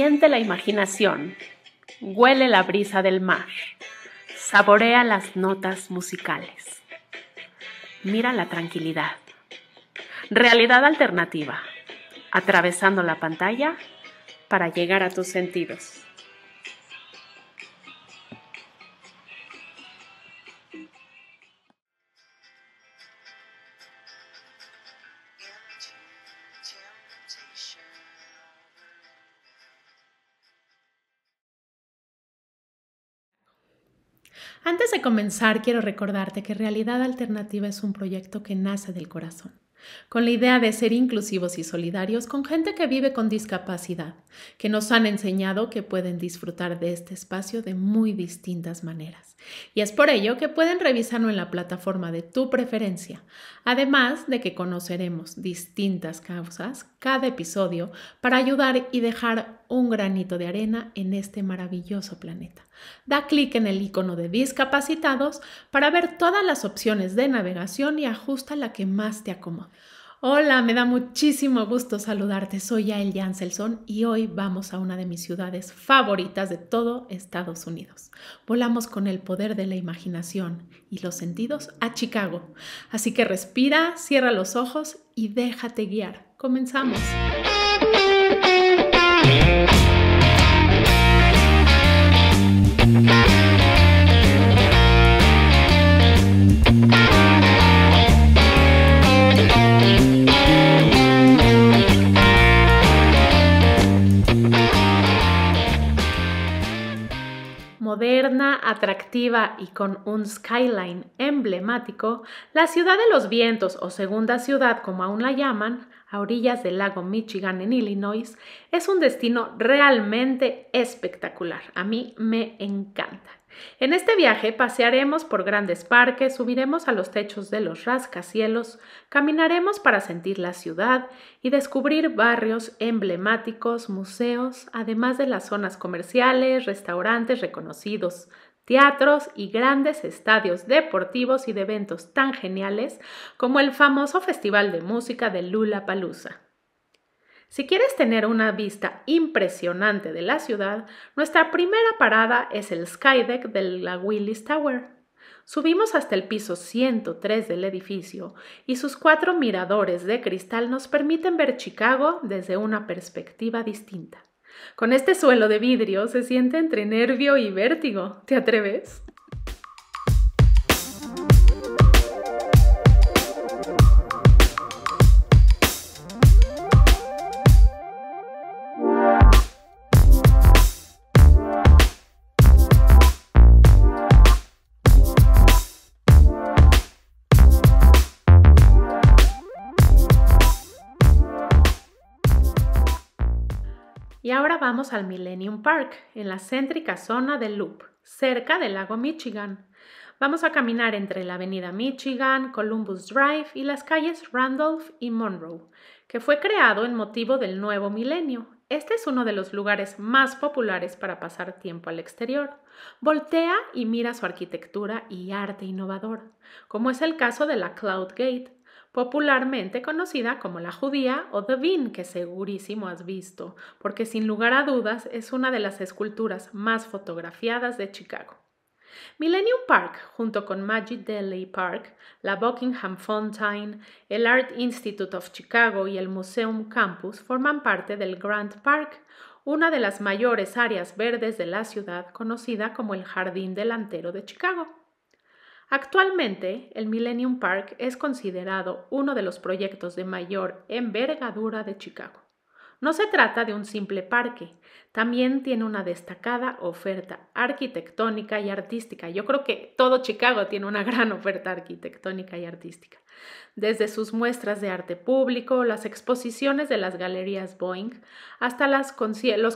Siente la imaginación, huele la brisa del mar, saborea las notas musicales. Mira la tranquilidad. Realidad alternativa, atravesando la pantalla para llegar a tus sentidos. Antes de comenzar, quiero recordarte que Realidad Alternativa es un proyecto que nace del corazón, con la idea de ser inclusivos y solidarios con gente que vive con discapacidad, que nos han enseñado que pueden disfrutar de este espacio de muy distintas maneras. Y es por ello que pueden revisarlo en la plataforma de tu preferencia, además de que conoceremos distintas causas cada episodio para ayudar y dejar un granito de arena en este maravilloso planeta. Da clic en el icono de discapacitados para ver todas las opciones de navegación y ajusta la que más te acomode. Hola, me da muchísimo gusto saludarte. Soy Yael Janselson y hoy vamos a una de mis ciudades favoritas de todo Estados Unidos. Volamos con el poder de la imaginación y los sentidos a Chicago. Así que respira, cierra los ojos y déjate guiar. Comenzamos. atractiva y con un skyline emblemático, la ciudad de los vientos o segunda ciudad como aún la llaman, a orillas del lago Michigan en Illinois, es un destino realmente espectacular. A mí me encanta. En este viaje pasearemos por grandes parques, subiremos a los techos de los rascacielos, caminaremos para sentir la ciudad y descubrir barrios emblemáticos, museos, además de las zonas comerciales, restaurantes reconocidos, teatros y grandes estadios deportivos y de eventos tan geniales como el famoso Festival de Música de Lula Palusa. Si quieres tener una vista impresionante de la ciudad, nuestra primera parada es el Skydeck de la Willis Tower. Subimos hasta el piso 103 del edificio y sus cuatro miradores de cristal nos permiten ver Chicago desde una perspectiva distinta. Con este suelo de vidrio se siente entre nervio y vértigo. ¿Te atreves? Y ahora vamos al Millennium Park, en la céntrica zona del Loop, cerca del lago Michigan. Vamos a caminar entre la avenida Michigan, Columbus Drive y las calles Randolph y Monroe, que fue creado en motivo del nuevo milenio. Este es uno de los lugares más populares para pasar tiempo al exterior. Voltea y mira su arquitectura y arte innovador, como es el caso de la Cloud Gate, popularmente conocida como la judía o The Bean, que segurísimo has visto, porque sin lugar a dudas es una de las esculturas más fotografiadas de Chicago. Millennium Park, junto con Magic Delhi Park, la Buckingham Fountain, el Art Institute of Chicago y el Museum Campus, forman parte del Grand Park, una de las mayores áreas verdes de la ciudad conocida como el Jardín Delantero de Chicago. Actualmente, el Millennium Park es considerado uno de los proyectos de mayor envergadura de Chicago. No se trata de un simple parque, también tiene una destacada oferta arquitectónica y artística. Yo creo que todo Chicago tiene una gran oferta arquitectónica y artística. Desde sus muestras de arte público, las exposiciones de las galerías Boeing, hasta los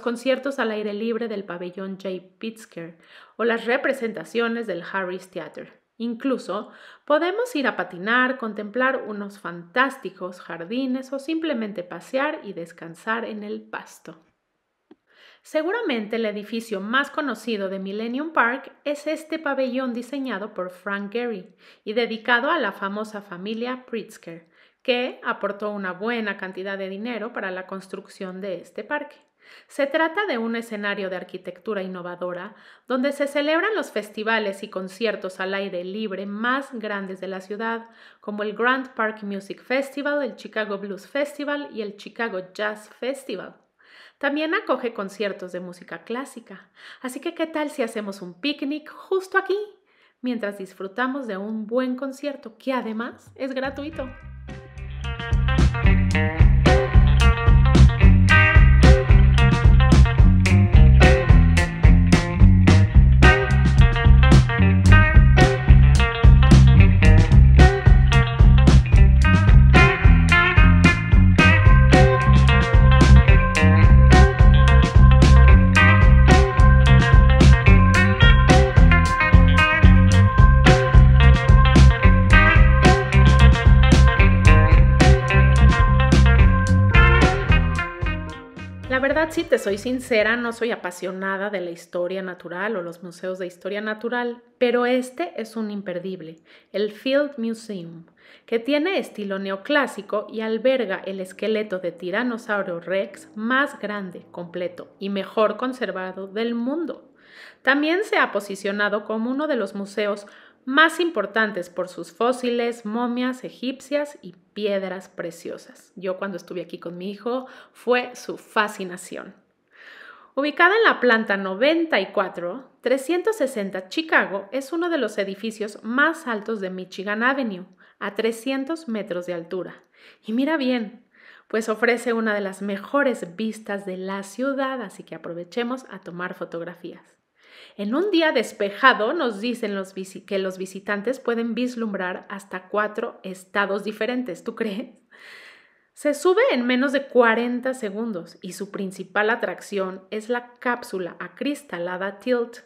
conciertos al aire libre del pabellón J. Pitzker o las representaciones del Harris Theater. Incluso podemos ir a patinar, contemplar unos fantásticos jardines o simplemente pasear y descansar en el pasto. Seguramente el edificio más conocido de Millennium Park es este pabellón diseñado por Frank Gehry y dedicado a la famosa familia Pritzker, que aportó una buena cantidad de dinero para la construcción de este parque. Se trata de un escenario de arquitectura innovadora donde se celebran los festivales y conciertos al aire libre más grandes de la ciudad, como el Grand Park Music Festival, el Chicago Blues Festival y el Chicago Jazz Festival. También acoge conciertos de música clásica, así que ¿qué tal si hacemos un picnic justo aquí? mientras disfrutamos de un buen concierto que además es gratuito. soy sincera, no soy apasionada de la historia natural o los museos de historia natural, pero este es un imperdible, el Field Museum, que tiene estilo neoclásico y alberga el esqueleto de Tyrannosaurus Rex más grande, completo y mejor conservado del mundo. También se ha posicionado como uno de los museos más importantes por sus fósiles, momias egipcias y piedras preciosas. Yo cuando estuve aquí con mi hijo fue su fascinación. Ubicada en la planta 94, 360 Chicago es uno de los edificios más altos de Michigan Avenue, a 300 metros de altura. Y mira bien, pues ofrece una de las mejores vistas de la ciudad, así que aprovechemos a tomar fotografías. En un día despejado nos dicen los que los visitantes pueden vislumbrar hasta cuatro estados diferentes, ¿tú crees? Se sube en menos de 40 segundos y su principal atracción es la cápsula acristalada tilt,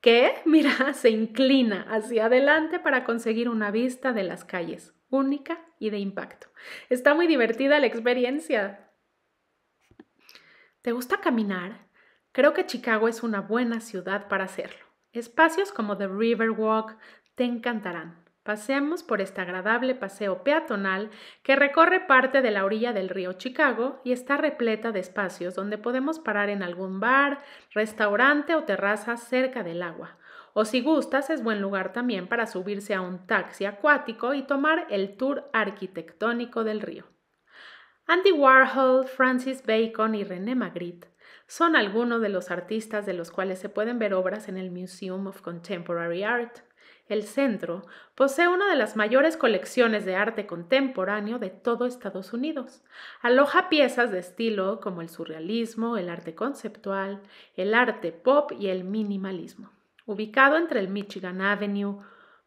que, mira, se inclina hacia adelante para conseguir una vista de las calles, única y de impacto. Está muy divertida la experiencia. ¿Te gusta caminar? Creo que Chicago es una buena ciudad para hacerlo. Espacios como The Riverwalk te encantarán. Paseamos por este agradable paseo peatonal que recorre parte de la orilla del río Chicago y está repleta de espacios donde podemos parar en algún bar, restaurante o terraza cerca del agua. O si gustas, es buen lugar también para subirse a un taxi acuático y tomar el tour arquitectónico del río. Andy Warhol, Francis Bacon y René Magritte son algunos de los artistas de los cuales se pueden ver obras en el Museum of Contemporary Art. El centro posee una de las mayores colecciones de arte contemporáneo de todo Estados Unidos. Aloja piezas de estilo como el surrealismo, el arte conceptual, el arte pop y el minimalismo. Ubicado entre el Michigan Avenue,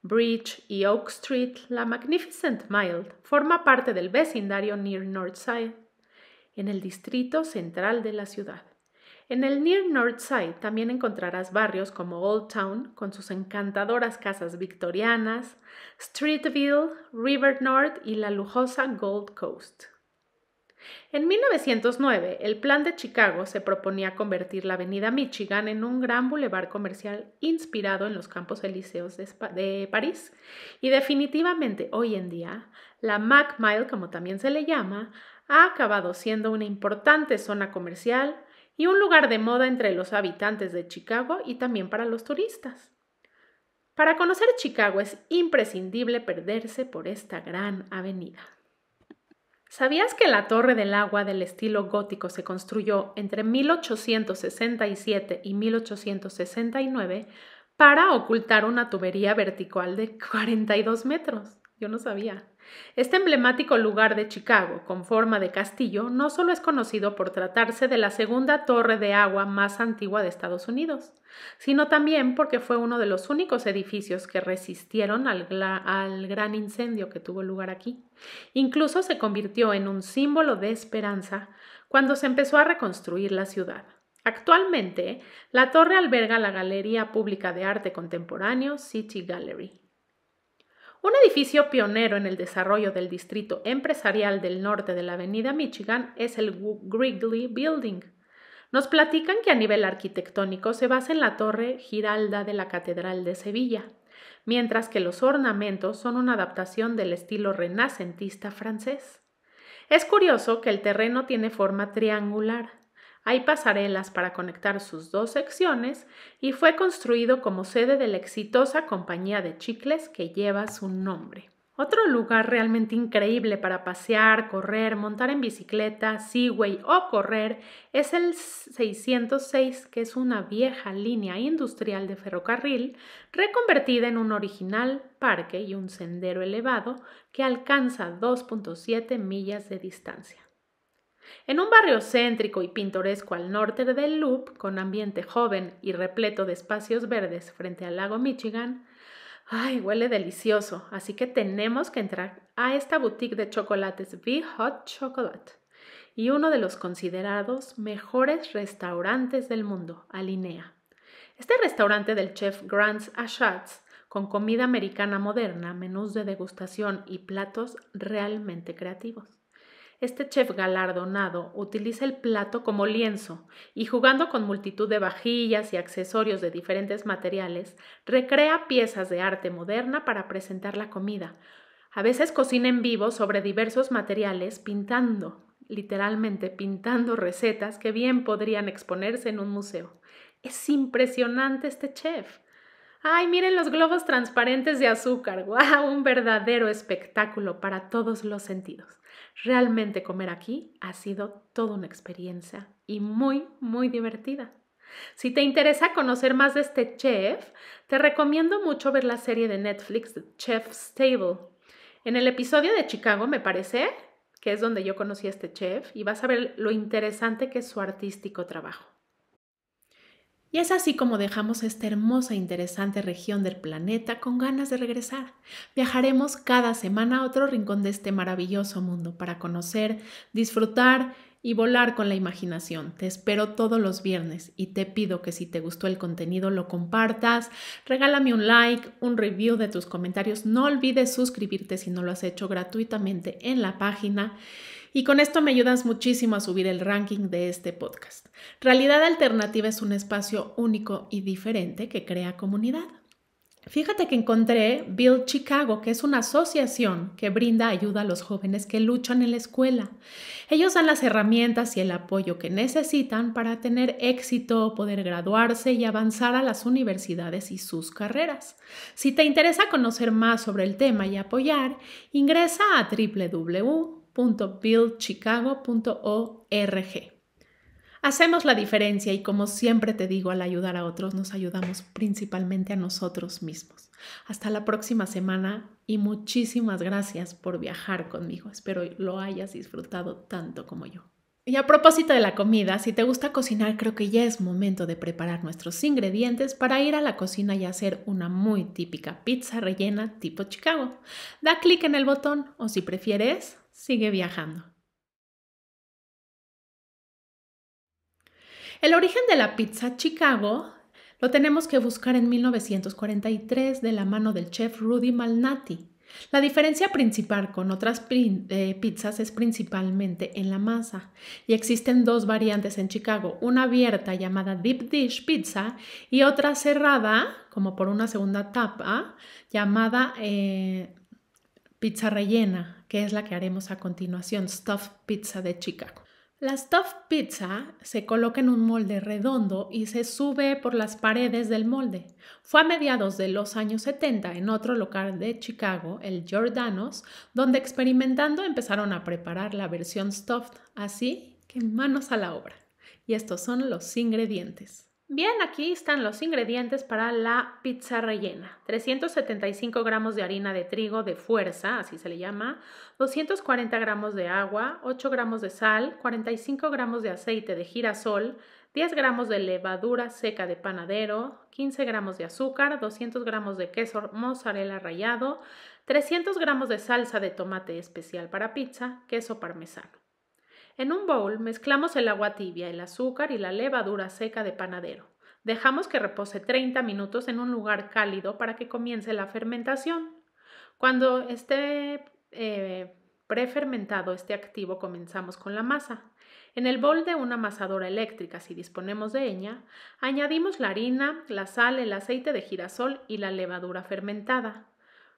Bridge y Oak Street, la Magnificent Mile forma parte del vecindario Near Northside, en el distrito central de la ciudad. En el Near North Side también encontrarás barrios como Old Town, con sus encantadoras casas victorianas, Streetville, River North y la lujosa Gold Coast. En 1909, el plan de Chicago se proponía convertir la avenida Michigan en un gran bulevar comercial inspirado en los campos elíseos de, de, París. Y definitivamente hoy en día, la Mac Mile, como también se le llama, ha acabado siendo una importante zona comercial, y un lugar de moda entre los habitantes de Chicago y también para los turistas. Para conocer Chicago es imprescindible perderse por esta gran avenida. ¿Sabías que la Torre del Agua del estilo gótico se construyó entre 1867 y 1869 para ocultar una tubería vertical de 42 metros? Yo no sabía. Este emblemático lugar de Chicago, con forma de castillo, no solo es conocido por tratarse de la segunda torre de agua más antigua de Estados Unidos, sino también porque fue uno de los únicos edificios que resistieron al, gran incendio que tuvo lugar aquí. Incluso se convirtió en un símbolo de esperanza cuando se empezó a reconstruir la ciudad. Actualmente, la torre alberga la Galería Pública de Arte Contemporáneo City Gallery, un edificio pionero en el desarrollo del distrito empresarial del norte de la Avenida Michigan es el Wrigley Building. Nos platican que a nivel arquitectónico se basa en la torre Giralda de la Catedral de Sevilla, mientras que los ornamentos son una adaptación del estilo renacentista francés. Es curioso que el terreno tiene forma triangular, hay pasarelas para conectar sus dos secciones y fue construido como sede de la exitosa compañía de chicles que lleva su nombre. Otro lugar realmente increíble para pasear, correr, montar en bicicleta, seaway o correr es el 606, que es una vieja línea industrial de ferrocarril reconvertida en un original parque y un sendero elevado que alcanza 2.7 millas de distancia. En un barrio céntrico y pintoresco al norte del Loop, con ambiente joven y repleto de espacios verdes frente al lago Michigan, ¡ay, huele delicioso! Así que tenemos que entrar a esta boutique de chocolates Be Hot Chocolate y uno de los considerados mejores restaurantes del mundo, Alinea. Este restaurante del chef Grants Ashatz, con comida americana moderna, menús de degustación y platos realmente creativos. Este chef galardonado utiliza el plato como lienzo y jugando con multitud de vajillas y accesorios de diferentes materiales, recrea piezas de arte moderna para presentar la comida. A veces cocina en vivo sobre diversos materiales pintando, literalmente pintando recetas que bien podrían exponerse en un museo. Es impresionante este chef. Ay, miren los globos transparentes de azúcar. ¡Wow! Un verdadero espectáculo para todos los sentidos. Realmente comer aquí ha sido toda una experiencia y muy, muy divertida. Si te interesa conocer más de este chef, te recomiendo mucho ver la serie de Netflix Chef's Table. En el episodio de Chicago, me parece, que es donde yo conocí a este chef, y vas a ver lo interesante que es su artístico trabajo. Y es así como dejamos esta hermosa e interesante región del planeta con ganas de regresar. Viajaremos cada semana a otro rincón de este maravilloso mundo para conocer, disfrutar y volar con la imaginación. Te espero todos los viernes y te pido que si te gustó el contenido lo compartas, regálame un like, un review de tus comentarios. No olvides suscribirte si no lo has hecho gratuitamente en la página y con esto me ayudas muchísimo a subir el ranking de este podcast. Realidad Alternativa es un espacio único y diferente que crea comunidad. Fíjate que encontré Build Chicago, que es una asociación que brinda ayuda a los jóvenes que luchan en la escuela. Ellos dan las herramientas y el apoyo que necesitan para tener éxito, poder graduarse y avanzar a las universidades y sus carreras. Si te interesa conocer más sobre el tema y apoyar, ingresa a www www.buildchicago.org. Hacemos la diferencia y como siempre te digo, al ayudar a otros nos ayudamos principalmente a nosotros mismos. Hasta la próxima semana y muchísimas gracias por viajar conmigo. Espero lo hayas disfrutado tanto como yo. Y a propósito de la comida, si te gusta cocinar, creo que ya es momento de preparar nuestros ingredientes para ir a la cocina y hacer una muy típica pizza rellena tipo Chicago. Da clic en el botón o si prefieres, sigue viajando. El origen de la pizza Chicago lo tenemos que buscar en 1943 de la mano del chef Rudy Malnati. La diferencia principal con otras eh, pizzas es principalmente en la masa, y existen dos variantes en Chicago, una abierta llamada deep dish pizza y otra cerrada, como por una segunda tapa, llamada eh, pizza rellena, que es la que haremos a continuación, Stuffed Pizza de Chicago. La Stuffed Pizza se coloca en un molde redondo y se sube por las paredes del molde. Fue a mediados de los años 70 en otro local de Chicago, el Giordano's, donde experimentando empezaron a preparar la versión Stuffed, así que manos a la obra. Y estos son los ingredientes. Bien, aquí están los ingredientes para la pizza rellena. 375 gramos de harina de trigo de fuerza, así se le llama, 240 gramos de agua, 8 gramos de sal, 45 gramos de aceite de girasol, 10 gramos de levadura seca de panadero, 15 gramos de azúcar, 200 gramos de queso mozzarella rallado, 300 gramos de salsa de tomate especial para pizza, queso parmesano. En un bowl mezclamos el agua tibia, el azúcar y la levadura seca de panadero. Dejamos que repose 30 minutos en un lugar cálido para que comience la fermentación. Cuando esté eh, prefermentado este activo comenzamos con la masa. En el bol de una amasadora eléctrica, si disponemos de ella, añadimos la harina, la sal, el aceite de girasol y la levadura fermentada.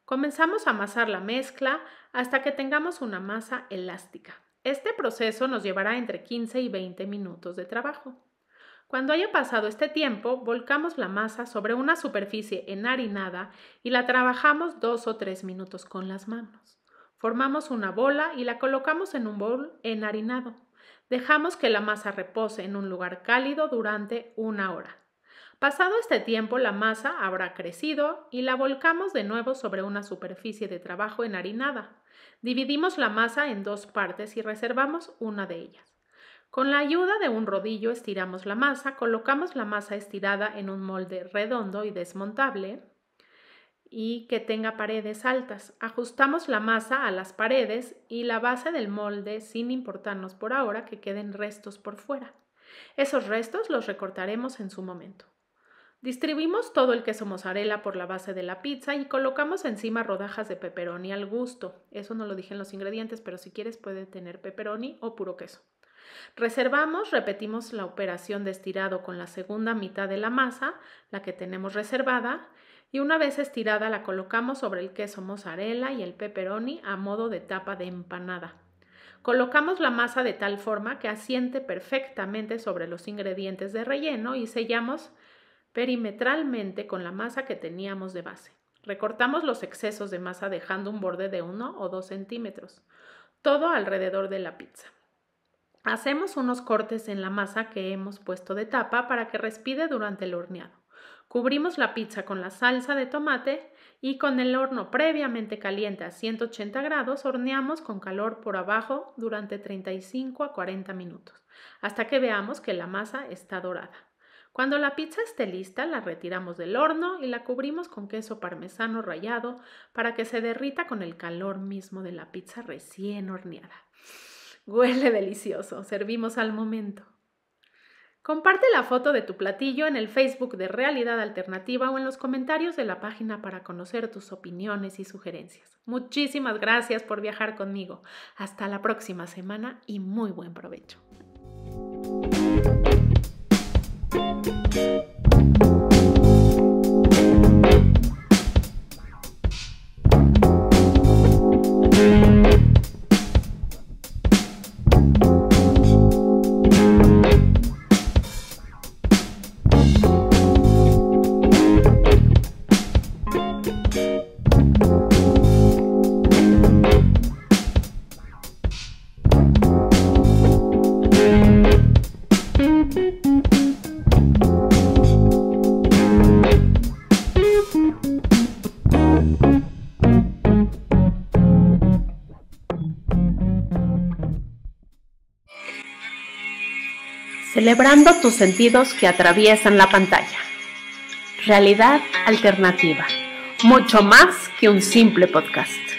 Comenzamos a amasar la mezcla hasta que tengamos una masa elástica. Este proceso nos llevará entre 15 y 20 minutos de trabajo. Cuando haya pasado este tiempo, volcamos la masa sobre una superficie enharinada y la trabajamos dos o tres minutos con las manos. Formamos una bola y la colocamos en un bol enharinado. Dejamos que la masa repose en un lugar cálido durante una hora. Pasado este tiempo, la masa habrá crecido y la volcamos de nuevo sobre una superficie de trabajo enharinada. Dividimos la masa en dos partes y reservamos una de ellas. Con la ayuda de un rodillo estiramos la masa, colocamos la masa estirada en un molde redondo y desmontable y que tenga paredes altas. Ajustamos la masa a las paredes y la base del molde sin importarnos por ahora que queden restos por fuera. Esos restos los recortaremos en su momento. Distribuimos todo el queso mozzarella por la base de la pizza y colocamos encima rodajas de pepperoni al gusto. Eso no lo dije en los ingredientes, pero si quieres puede tener pepperoni o puro queso. Reservamos, repetimos la operación de estirado con la segunda mitad de la masa, la que tenemos reservada, y una vez estirada la colocamos sobre el queso mozzarella y el pepperoni a modo de tapa de empanada. Colocamos la masa de tal forma que asiente perfectamente sobre los ingredientes de relleno y sellamos perimetralmente con la masa que teníamos de base. Recortamos los excesos de masa dejando un borde de 1 o 2 centímetros, todo alrededor de la pizza. Hacemos unos cortes en la masa que hemos puesto de tapa para que respire durante el horneado. Cubrimos la pizza con la salsa de tomate y con el horno previamente caliente a 180 grados horneamos con calor por abajo durante 35 a 40 minutos, hasta que veamos que la masa está dorada. Cuando la pizza esté lista, la retiramos del horno y la cubrimos con queso parmesano rallado para que se derrita con el calor mismo de la pizza recién horneada. Huele delicioso, servimos al momento. Comparte la foto de tu platillo en el Facebook de Realidad Alternativa o en los comentarios de la página para conocer tus opiniones y sugerencias. Muchísimas gracias por viajar conmigo. Hasta la próxima semana y muy buen provecho. celebrando tus sentidos que atraviesan la pantalla. Realidad alternativa, mucho más que un simple podcast.